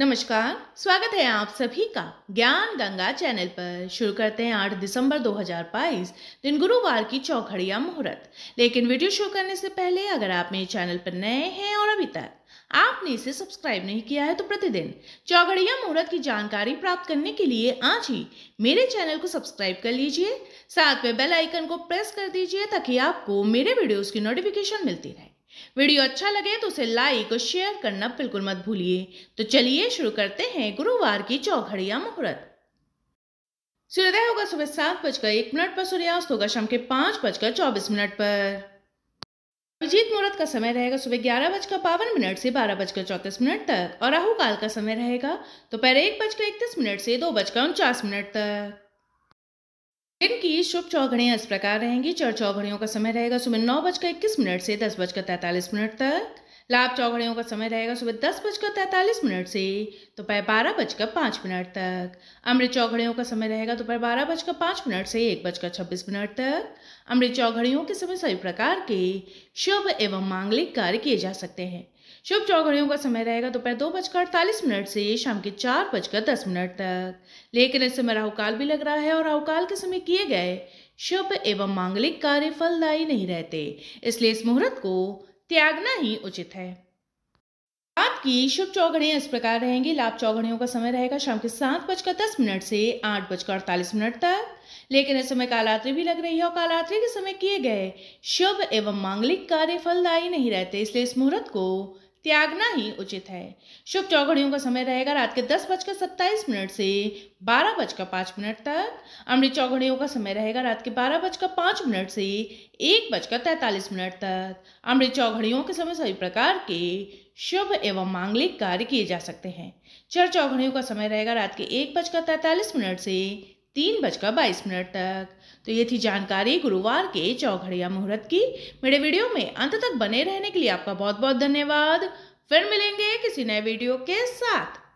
नमस्कार स्वागत है आप सभी का ज्ञान गंगा चैनल पर शुरू करते हैं 8 दिसंबर 2022 दिन गुरुवार की चौखड़िया मुहूर्त लेकिन वीडियो शुरू करने से पहले अगर आप मेरे चैनल पर नए हैं और अभी तक आपने इसे सब्सक्राइब नहीं किया है तो प्रतिदिन चौघड़िया मुहूर्त की जानकारी प्राप्त करने के लिए आज ही मेरे चैनल को सब्सक्राइब कर लीजिए साथ में बेल आइकन को प्रेस कर दीजिए ताकि आपको मेरे वीडियोज़ की नोटिफिकेशन मिलती रहे वीडियो अच्छा लगे तो उसे लाइक और शेयर करना बिल्कुल मत भूलिए तो चलिए शुरू करते हैं गुरुवार की चौघड़िया मुहूर्त सूर्योदय होगा सुबह सात बजकर एक मिनट पर सूर्यास्त होगा शाम के पांच बजकर चौबीस मिनट पर अभिजीत मुहूर्त का समय रहेगा सुबह ग्यारह बजकर बावन मिनट से बारह बजकर चौतीस मिनट तक और राहु काल का समय रहेगा दोपहर तो एक बजकर इकतीस मिनट से दो बजकर उनचास मिनट तक दिन की शुभ चौघड़ियाँ इस प्रकार रहेंगी चार चौघड़ियों का समय रहेगा सुबह नौ बजकर इक्कीस मिनट से दस बजकर तैंतालीस मिनट तक लाभ चौघड़ियों का समय रहेगा सुबह दस बजकर तैंतालीस मिनट से दोपहर बारह बजकर पाँच मिनट तक अमृत चौघड़ियों का समय रहेगा दोपहर बारह बजकर पाँच मिनट से एक बजकर छब्बीस मिनट तक अमृत चौघड़ियों के समय सभी प्रकार के शुभ एवं मांगलिक कार्य किए जा सकते हैं शुभ चौघड़ियों का समय रहेगा दोपहर दो बजकर अड़तालीस मिनट से शाम के चार बजकर दस मिनट तक लेकिन इस समय राहुकाल भी लग रहा है और राहुकाल के समय किए गए शुभ एवं मांगलिक कार्य फलदायी नहीं रहते इसलिए इस मुहूर्त को त्यागना ही उचित है आपकी शुभ चौघड़े इस प्रकार रहेंगी लाभ चौघड़ियों का समय रहेगा शाम के सात बजकर दस मिनट से आठ बजकर अड़तालीस मिनट तक लेकिन इस समय कालात्रि भी लग रही है और कालात्रि के समय किए गए शुभ एवं मांगलिक कार्य फलदायी नहीं रहते इसलिए इस मुहूर्त को त्यागना ही उचित है शुभ चौघड़ियों का समय रहेगा रात के दस बजकर सत्ताईस मिनट से बारह बजकर पाँच मिनट तक अमृत चौघड़ियों का समय रहेगा रात के बारह बजकर पाँच मिनट से एक बजकर तैंतालीस मिनट तक अमृत चौघड़ियों के समय सभी प्रकार के शुभ एवं मांगलिक कार्य किए जा सकते हैं चर चौघड़ियों का समय रहेगा रात के एक बजकर तैंतालीस मिनट से तीन बजकर बाईस मिनट तक तो ये थी जानकारी गुरुवार के चौघड़िया मुहूर्त की मेरे वीडियो में अंत तक बने रहने के लिए आपका बहुत बहुत धन्यवाद फिर मिलेंगे किसी नए वीडियो के साथ